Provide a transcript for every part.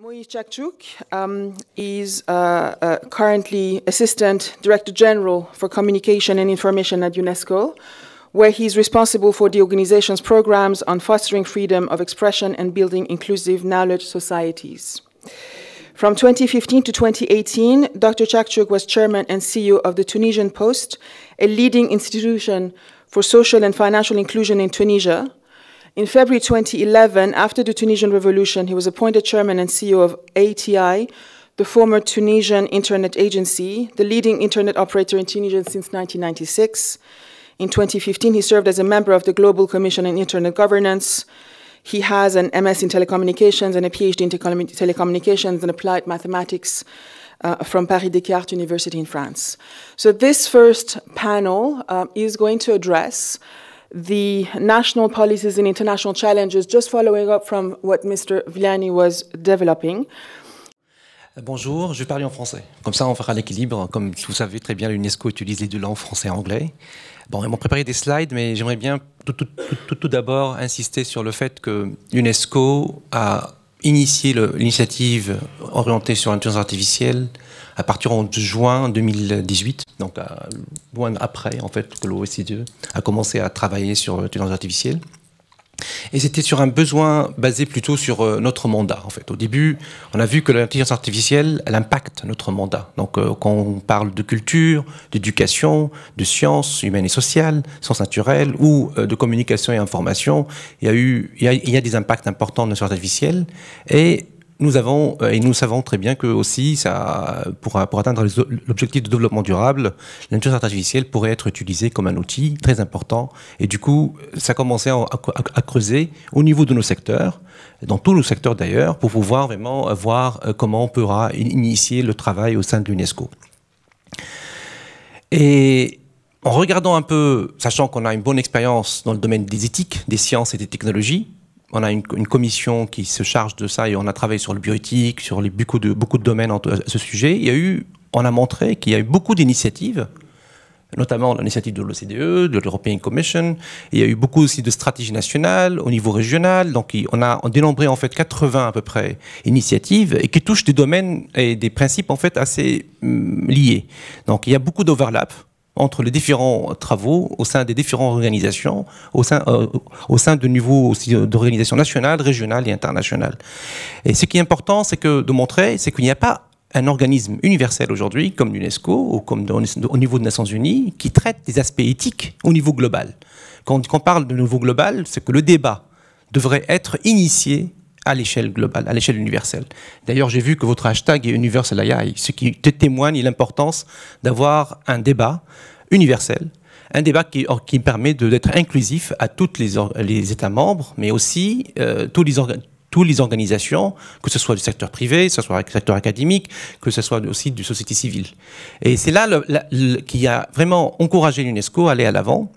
Moyi Chakchuk um, is uh, uh, currently Assistant Director General for Communication and Information at UNESCO, where he is responsible for the organization's programs on fostering freedom of expression and building inclusive knowledge societies. From 2015 to 2018, Dr. Chakchuk was chairman and CEO of the Tunisian Post, a leading institution for social and financial inclusion in Tunisia, in February 2011, after the Tunisian revolution, he was appointed chairman and CEO of ATI, the former Tunisian internet agency, the leading internet operator in Tunisia since 1996. In 2015, he served as a member of the Global Commission on Internet Governance. He has an MS in telecommunications and a PhD in telecommunications and applied mathematics uh, from Paris Descartes University in France. So, this first panel uh, is going to address the national policies and international challenges, just following up from what Mr. Villani was developing. Bonjour, je vais parler en français. Comme ça, on fera l'équilibre. Comme vous savez très bien, l'UNESCO utilise les deux langues, français et anglais. Bon, ils m'ont préparé des slides, mais j'aimerais bien tout, tout d'abord insister sur le fait que l'UNESCO a initié l'initiative orientée sur l'intelligence artificielle à partir de juin 2018, donc à, euh, loin après en fait que l'OSCE a commencé à travailler sur l'intelligence artificielle. Et c'était sur un besoin basé plutôt sur euh, notre mandat, en fait. Au début, on a vu que l'intelligence artificielle, elle impacte notre mandat. Donc, euh, quand on parle de culture, d'éducation, de sciences humaines et sociales, sciences naturelles, ou euh, de communication et information, il y a eu, il a, des impacts importants de l'intelligence artificielle. Et nous avons, euh, et nous savons très bien que aussi, ça, pour, atteindre l'objectif de développement durable, l'intelligence artificielle pourrait être utilisée comme un outil très important. Et du coup, ça a commencé à creuser au niveau de nos secteurs, dans tous nos secteurs d'ailleurs, pour pouvoir vraiment voir euh, comment on pourra initier le travail au sein de l'UNESCO. Et en regardant un peu, sachant qu'on a une bonne expérience dans le domaine des éthiques, des sciences et des technologies, on a une, commission qui se charge de ça et on a travaillé sur le bioéthique, sur beaucoup, de, beaucoup de domaines à euh, ce sujet. Il y eu, on a montré qu'il y a eu beaucoup d'initiatives, notamment l'initiative de l'OCDE, de l'European Commission. Il y a eu beaucoup aussi de stratégies nationales au niveau régional. Donc on a dénombré en fait 80 à peu près initiatives et qui touchent des domaines et des principes en fait assez hum, liés. Donc il y a beaucoup d'overlap entre les différents travaux au sein des différentes organisations, au sein, euh, au sein de niveaux aussi d'organisations nationales, régionales et internationales. Et ce qui est important, c'est que de montrer, c'est qu'il n'y a pas un organisme universel aujourd'hui, comme l'UNESCO ou comme au niveau des Nations Unies, qui traite des aspects éthiques au niveau global. Quand on parle de niveau global, c'est que le débat devrait être initié à l'échelle globale, à l'échelle universelle. D'ailleurs, j'ai vu que votre hashtag est Universal AI, ce qui te témoigne l'importance d'avoir un débat universel, un débat qui, permet d'être inclusif à tous les, États membres, mais aussi à euh, tous les toutes les organisations, que ce soit du secteur privé, que ce soit du secteur académique, que ce soit aussi du société civile. Et c'est là qui a vraiment encouragé l'UNESCO à aller à l'avant.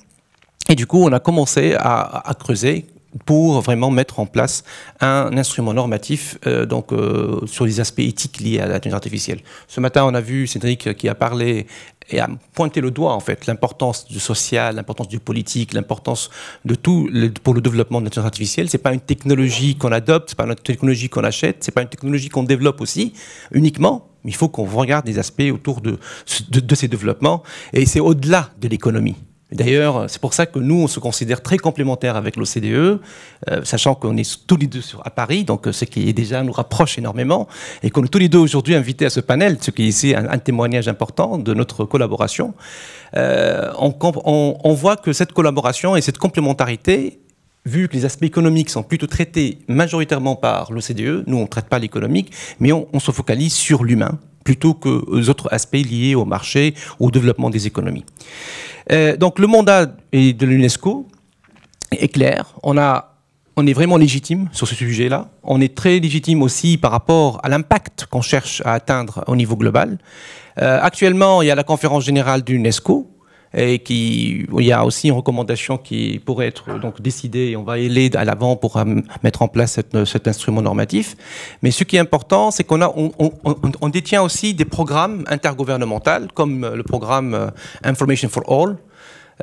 Et du coup, on a commencé à creuser pour vraiment mettre en place un instrument normatif euh, donc, euh, sur les aspects éthiques liés à l'intelligence artificielle. Ce matin, on a vu Cédric qui a parlé et a pointé le doigt en fait l'importance du social, l'importance du politique, l'importance de tout pour le développement de l'intelligence artificielle. Ce n'est pas une technologie qu'on adopte, c'est pas une technologie qu'on achète, c'est pas une technologie qu'on développe aussi uniquement. Il faut qu'on regarde les aspects autour de ces développements et c'est au-delà de l'économie. D'ailleurs, c'est pour ça que nous, on se considère très complémentaires avec l'OCDE, euh, sachant qu'on est tous les deux à Paris, donc euh, ce qui est déjà nous rapproche énormément, et qu'on est tous les deux aujourd'hui invités à ce panel, ce qui est ici un, témoignage important de notre collaboration. Euh, on, voit que cette collaboration et cette complémentarité vu que les aspects économiques sont plutôt traités majoritairement par l'OCDE, nous on ne traite pas l'économique, mais on, se focalise sur l'humain plutôt que les autres aspects liés au marché, au développement des économies. Euh, donc le mandat de l'UNESCO est clair. On, est vraiment légitime sur ce sujet-là. On est très légitime aussi par rapport à l'impact qu'on cherche à atteindre au niveau global. Euh, actuellement, il y a la conférence générale de l'UNESCO et qui, il y a aussi une recommandation qui pourrait être donc décidée on va aller à l'avant pour euh, mettre en place cet instrument normatif. Mais ce qui est important, c'est qu'on détient aussi des programmes intergouvernementaux comme euh, le programme euh, Information for All,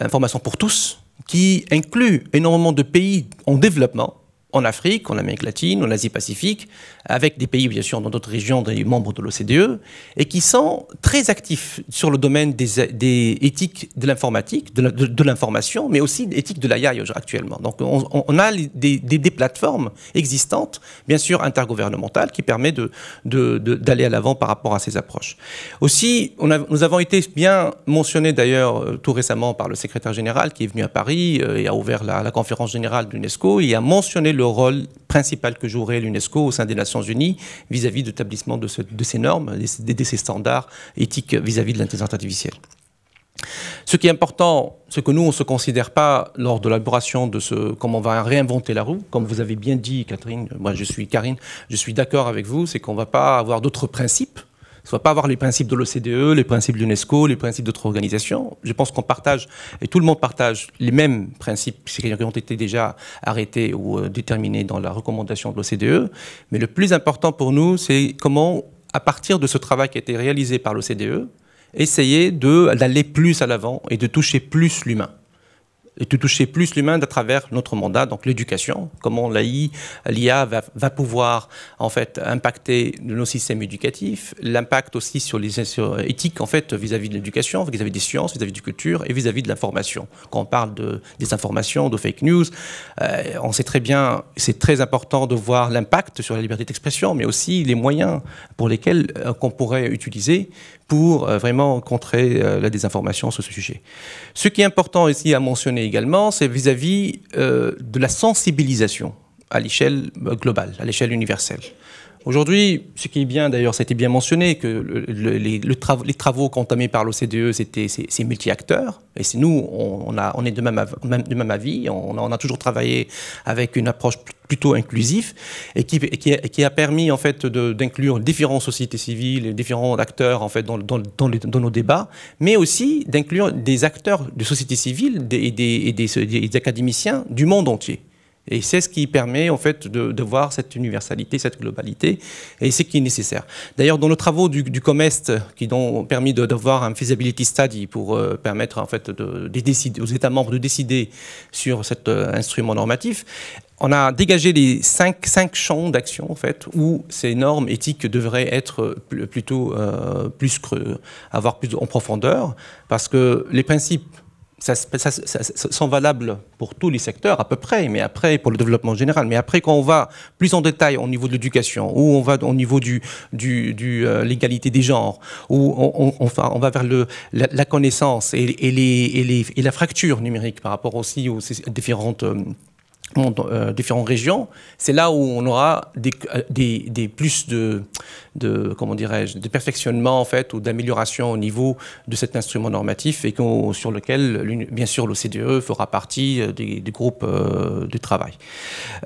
information pour tous, qui inclut énormément de pays en développement en Afrique, en Amérique latine, en Asie-Pacifique, avec des pays, bien sûr, dans d'autres régions, des membres de l'OCDE, et qui sont très actifs sur le domaine des, des éthiques de l'informatique, de l'information, mais aussi éthique de l'AI actuellement. Donc, on, a des, plateformes existantes, bien sûr, intergouvernementales, qui permettent d'aller de, à l'avant par rapport à ces approches. Aussi, on nous avons été bien mentionnés, d'ailleurs, euh, tout récemment par le secrétaire général qui est venu à Paris euh, et a ouvert la, conférence générale de l'UNESCO. Il a mentionné le le rôle principal que jouerait l'UNESCO au sein des Nations Unies vis-à-vis de l'établissement de, ces normes, de, ces standards éthiques vis-à-vis de l'intelligence artificielle. Ce qui est important, ce que nous, on ne se considère pas, lors de l'élaboration de ce, comment on va réinventer la roue, comme vous avez bien dit, Catherine, moi je suis Karine, je suis d'accord avec vous, c'est qu'on ne va pas avoir d'autres principes ne pas avoir les principes de l'OCDE, les principes de l'UNESCO, les principes d'autres organisations. Je pense qu'on partage, et tout le monde partage, les mêmes principes qui ont été déjà arrêtés ou euh, déterminés dans la recommandation de l'OCDE. Mais le plus important pour nous, c'est comment, à partir de ce travail qui a été réalisé par l'OCDE, essayer d'aller plus à l'avant et de toucher plus l'humain et de toucher plus l'humain à travers notre mandat, donc l'éducation, comment l'IA va, va, pouvoir en fait impacter nos systèmes éducatifs, l'impact aussi sur les éthiques en fait vis-à-vis de l'éducation, vis-à-vis des sciences, vis-à-vis du culture et vis-à-vis de l'information. Quand on parle de des informations, de fake news, euh, on sait très bien, c'est très important de voir l'impact sur la liberté d'expression, mais aussi les moyens pour lesquels euh, qu'on pourrait utiliser pour euh, vraiment contrer euh, la désinformation sur ce sujet. Ce qui est important ici à mentionner également, c'est vis-à-vis euh, de la sensibilisation à l'échelle globale, à l'échelle universelle. Aujourd'hui, ce qui est bien, d'ailleurs, c'était bien mentionné, que les, travaux les, travaux par l'OCDE, c'était ces multi-acteurs. Et c'est nous, on, est de même, avis. On, a toujours travaillé avec une approche plutôt inclusive et qui, a, permis en fait d'inclure différentes sociétés civiles, différents acteurs en fait dans, nos débats, mais aussi d'inclure des acteurs de société civile et des académiciens du monde entier. Et c'est ce qui permet en fait de, voir cette universalité, cette globalité, et c'est ce qui est nécessaire. D'ailleurs, dans nos travaux du, du Comest, qui ont permis de d'avoir un feasibility study pour euh, permettre en fait de, décider, aux États membres de décider sur cet euh, instrument normatif, on a dégagé les cinq, champs d'action en fait où ces normes éthiques devraient être plutôt euh, plus creux, avoir plus en profondeur, parce que les principes sont valables pour tous les secteurs à peu près, mais après pour le développement général. Mais après, quand on va plus en détail au niveau de l'éducation, ou on va au niveau du, du, euh, l'égalité des genres, ou on, on, va vers le, la, connaissance et, les, et, les, la fracture numérique par rapport aussi aux différentes euh, euh, différentes régions, c'est là où on aura des, des, des plus de, de perfectionnement en fait ou d'amélioration au niveau de cet instrument normatif et sur lequel, bien sûr, l'OCDE fera partie euh, du groupe euh, de travail.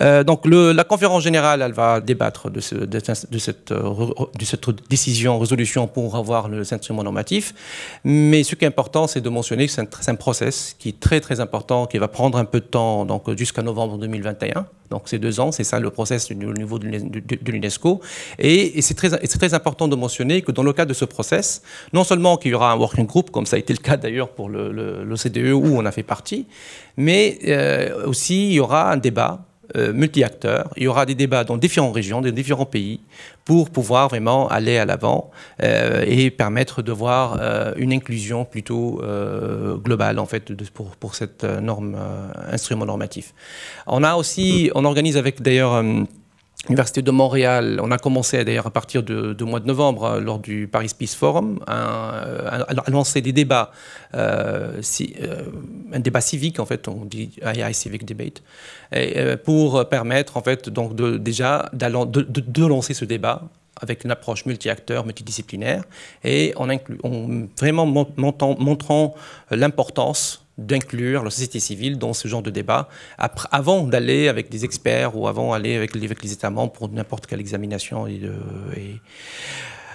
Euh, donc, la conférence générale, elle va débattre de, cette, décision, résolution pour avoir le instrument normatif. Mais ce qui est important, c'est de mentionner que c'est un, un process qui est très, très important, qui va prendre un peu de temps, donc jusqu'à novembre 2021. Donc c'est deux ans, c'est ça le process au niveau de l'UNESCO. Et, c'est très, important de mentionner que dans le cadre de ce process, non seulement qu'il y aura un working group, comme ça a été le cas d'ailleurs pour l'OCDE où on a fait partie, mais euh, aussi il y aura un débat euh, multi-acteurs. Il y aura des débats dans différentes régions, dans différents pays, pour pouvoir vraiment aller à l'avant euh, et permettre de voir euh, une inclusion plutôt globale en fait pour, pour cette norme instrument normatif. On a aussi, on organise avec d'ailleurs Mmh. Université de Montréal, on a commencé d'ailleurs à partir du de, mois de novembre, euh, lors du Paris Peace Forum, euh, à, lancer des débats, euh, un débat civique en fait, on dit AI Civic Debate, pour permettre en fait donc déjà de, lancer ce débat avec une approche multi-acteur, multidisciplinaire, et en, inclut, vraiment montrant l'importance d'inclure la société civile dans ce genre de débat avant d'aller avec des experts ou avant d'aller avec, les États membres pour n'importe quelle examination. Et, euh,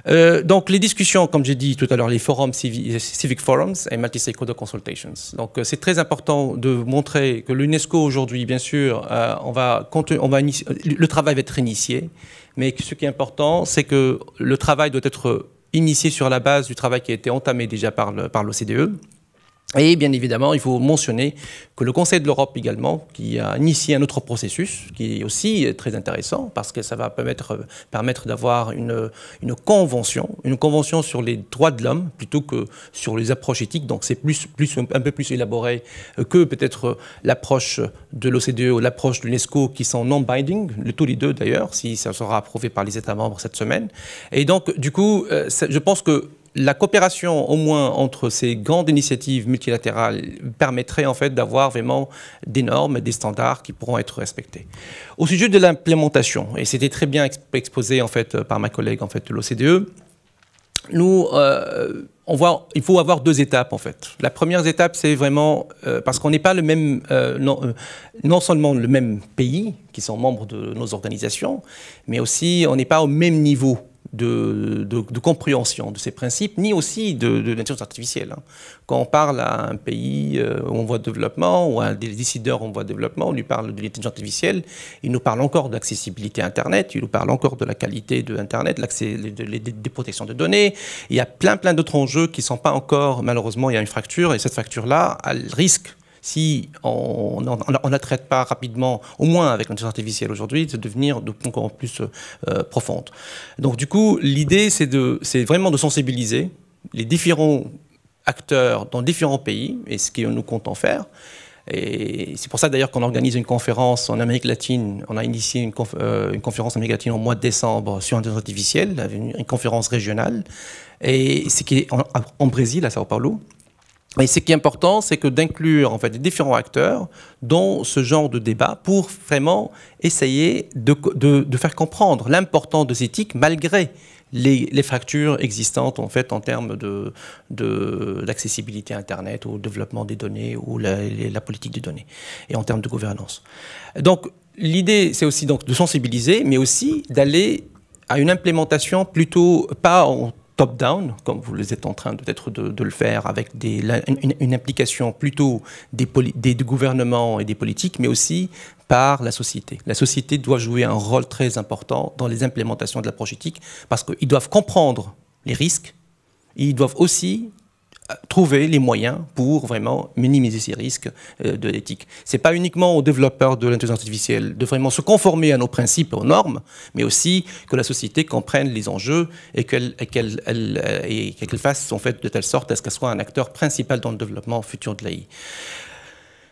euh, donc les discussions, comme j'ai dit tout à l'heure, les forums civic forums et multi-stakeholder consultations. Donc euh, c'est très important de montrer que l'UNESCO aujourd'hui, bien sûr, on va, on le travail va être initié, mais ce qui est important, c'est que le travail doit être initié sur la base du travail qui a été entamé déjà par l'OCDE. Et bien évidemment, il faut mentionner que le Conseil de l'Europe également, qui a initié un autre processus, qui est aussi très intéressant, parce que ça va permettre, permettre d'avoir une, une, convention, une convention sur les droits de l'homme, plutôt que sur les approches éthiques. Donc c'est plus, plus, un peu plus élaboré que peut-être l'approche de l'OCDE ou l'approche de l'UNESCO, qui sont non-binding, tous les deux d'ailleurs, si ça sera approuvé par les États membres cette semaine. Et donc, du coup, euh, je pense que la coopération au moins entre ces grandes initiatives multilatérales permettrait en fait d'avoir vraiment des normes, des standards qui pourront être respectés. Au sujet de l'implémentation, et c'était très bien exposé en fait par ma collègue en fait de l'OCDE, nous euh, on il faut avoir deux étapes en fait. La première étape, c'est vraiment euh, parce qu'on n'est pas le même, euh, non, non, seulement le même pays qui sont membres de nos organisations, mais aussi on n'est pas au même niveau de, compréhension de ces principes, ni aussi de, l'intelligence artificielle. Hein. Quand on parle à un pays euh, où on voit le développement, ou à des décideurs où on voit le développement, on lui parle de l'intelligence artificielle, il nous parle encore d'accessibilité Internet, il nous parle encore de la qualité de Internet, l'accès, des protections de données. Il y a plein, plein d'autres enjeux qui ne sont pas encore, malheureusement, il y a une fracture, et cette fracture-là, elle risque si on ne la traite pas rapidement, au moins avec l'intelligence artificielle aujourd'hui, de devenir de, encore plus euh, profonde. Donc du coup, l'idée, c'est vraiment de sensibiliser les différents acteurs dans différents pays, et ce que nous comptons faire, et c'est pour ça d'ailleurs qu'on organise une conférence en Amérique latine. On a initié une, euh, conférence en Amérique latine au mois de décembre sur l'intelligence artificielle, une, conférence régionale. Et c'est qui en, en Brésil, à Sao Paulo. Et ce qui est important, c'est que d'inclure en fait les différents acteurs dans ce genre de débat pour vraiment essayer de, faire comprendre l'importance de ces malgré les, fractures existantes en fait en termes de, d'accessibilité à Internet, au développement des données ou la, politique des données et en termes de gouvernance. Donc l'idée, c'est aussi donc de sensibiliser, mais aussi d'aller à une implémentation plutôt pas top-down, comme vous les êtes en train peut-être de, le faire, avec une, implication plutôt des, gouvernements et des politiques, mais aussi par la société. La société doit jouer un rôle très important dans les implémentations de la projetique, parce qu'ils doivent comprendre les risques, et ils doivent aussi trouver les moyens pour vraiment minimiser ces risques euh, de l'éthique. Ce n'est pas uniquement aux développeurs de l'intelligence artificielle de vraiment se conformer à nos principes aux normes, mais aussi que la société comprenne les enjeux et qu'elle euh, qu'elle fasse en fait, de telle sorte à ce qu'elle soit un acteur principal dans le développement futur de l'AI.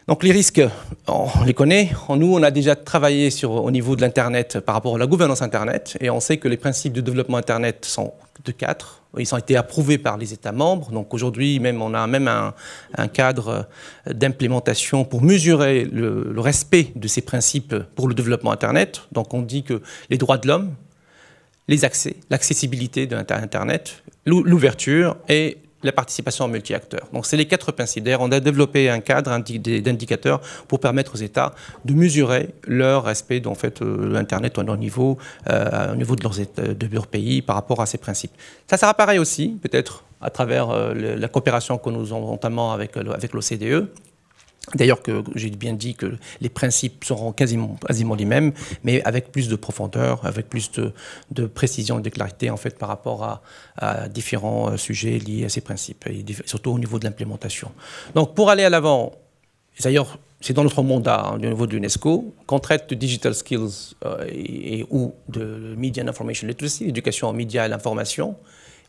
Donc les risques, on les connaît. Nous, on a déjà travaillé sur, au niveau de l'Internet par rapport à la gouvernance Internet, et on sait que les principes de développement Internet sont de quatre ils ont été approuvés par les États membres. Donc aujourd'hui, même, on a même un, cadre d'implémentation pour mesurer le, respect de ces principes pour le développement Internet. Donc on dit que les droits de l'homme, les accès, l'accessibilité de l'Internet, l'ouverture et la participation en multi-acteurs. Donc, c'est les quatre principes. D'ailleurs, on a développé un cadre d'indicateurs pour permettre aux États de mesurer leur respect fait, de euh, l'Internet au niveau, euh, au niveau de, leurs de leur pays par rapport à ces principes. Ça, sera pareil aussi, peut-être, à travers euh, la coopération que nous avons avec, avec l'OCDE, D'ailleurs, que j'ai bien dit que les principes seront quasiment, quasiment les mêmes, mais avec plus de profondeur, avec plus de, précision et de clarté en fait par rapport à, différents euh, sujets liés à ces principes, et surtout au niveau de l'implémentation. Donc, pour aller à l'avant, d'ailleurs, c'est dans notre mandat hein, au niveau de l'UNESCO qu'on traite de digital skills euh, et, ou de media and information literacy, éducation aux médias et l'information,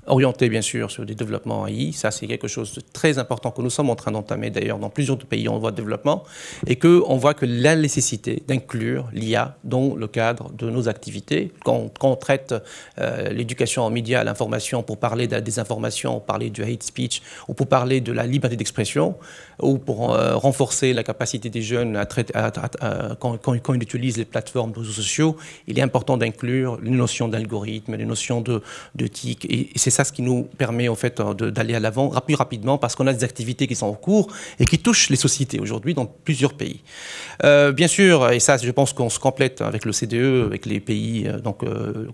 orienté bien sûr sur des développements AI. Ça, c'est quelque chose de très important que nous sommes en train d'entamer d'ailleurs dans plusieurs pays on voit de développement et qu'on voit que la nécessité d'inclure l'IA dans le cadre de nos activités. Quand, on traite euh, l'éducation en médias, l'information pour parler de la désinformation, pour parler du hate speech ou pour parler de la liberté d'expression ou pour euh, renforcer la capacité des jeunes à traiter, quand, ils utilisent les plateformes de réseaux sociaux, il est important d'inclure les notions d'algorithme, les notions d'éthique de, de et, et c'est ça ce qui nous permet en fait euh, d'aller à l'avant plus rapidement parce qu'on a des activités qui sont en cours et qui touchent les sociétés aujourd'hui dans plusieurs pays. Euh, bien sûr, et ça je pense qu'on se complète avec le CDE, avec les pays, euh, donc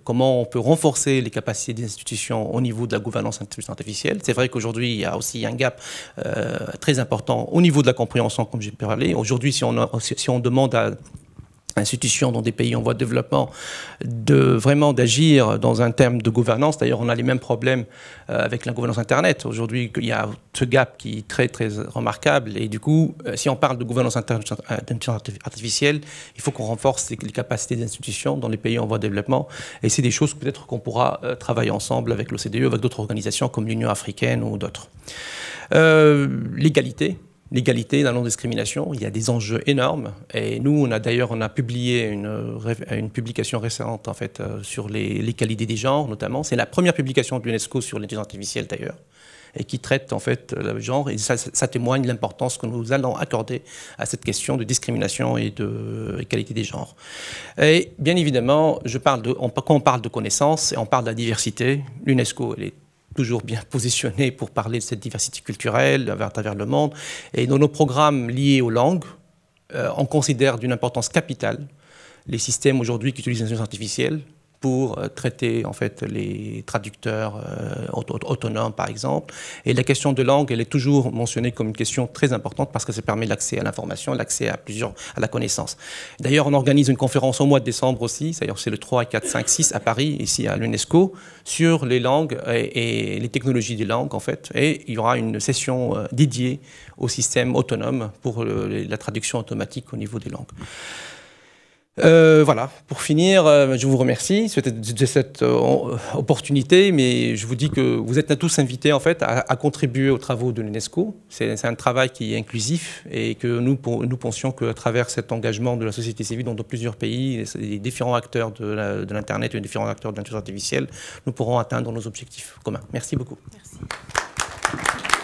comment on peut renforcer les capacités des institutions au niveau de la gouvernance artificielle. C'est vrai qu'aujourd'hui il y a aussi un gap très important au niveau de la compréhension comme j'ai parlé. Aujourd'hui si on demande à institutions dans des pays en voie de développement, de vraiment d'agir dans un terme de gouvernance. D'ailleurs, on a les mêmes problèmes euh, avec la gouvernance Internet. Aujourd'hui, il y a ce gap qui est très, très remarquable. Et du coup, euh, si on parle de gouvernance artificielle, il faut qu'on renforce les capacités des institutions dans les pays en voie de développement. Et c'est des choses peut-être qu'on pourra euh, travailler ensemble avec l'OCDE, avec d'autres organisations comme l'Union africaine ou d'autres. L'égalité, l'égalité, la non-discrimination. Il y a des enjeux énormes. Et nous, on a d'ailleurs, on a publié une, une, publication récente en fait euh, sur les, qualités des genres, notamment. C'est la première publication de l'UNESCO sur l'intelligence artificielle d'ailleurs, et qui traite en fait euh, le genre. Et ça, témoigne de l'importance que nous allons accorder à cette question de discrimination et de qualité des genres. Et bien évidemment, je parle de, on, quand on parle de connaissances et on parle de la diversité, l'UNESCO, elle est toujours bien positionnés pour parler de cette diversité culturelle à travers le monde. Et dans nos programmes liés aux langues, euh, on considère d'une importance capitale les systèmes aujourd'hui qui utilisent l'intelligence artificielle, pour euh, traiter en fait les traducteurs euh, autonomes par exemple. Et la question de langue, elle est toujours mentionnée comme une question très importante parce que ça permet l'accès à l'information, l'accès à plusieurs à la connaissance. D'ailleurs, on organise une conférence au mois de décembre aussi, c'est-à-dire c'est le 3, 4, 5, 6 à Paris, ici à l'UNESCO, sur les langues et, les technologies des langues en fait. Et il y aura une session euh, dédiée au système autonome pour la traduction automatique au niveau des langues. Euh, voilà, pour finir, euh, je vous remercie de cette euh, opportunité, mais je vous dis que vous êtes tous invités en fait à, contribuer aux travaux de l'UNESCO. C'est un travail qui est inclusif et que nous, nous pensions qu'à travers cet engagement de la société civile dans plusieurs pays, les différents acteurs de l'Internet et les différents acteurs de l'intelligence artificielle, nous pourrons atteindre nos objectifs communs. Merci beaucoup. Merci.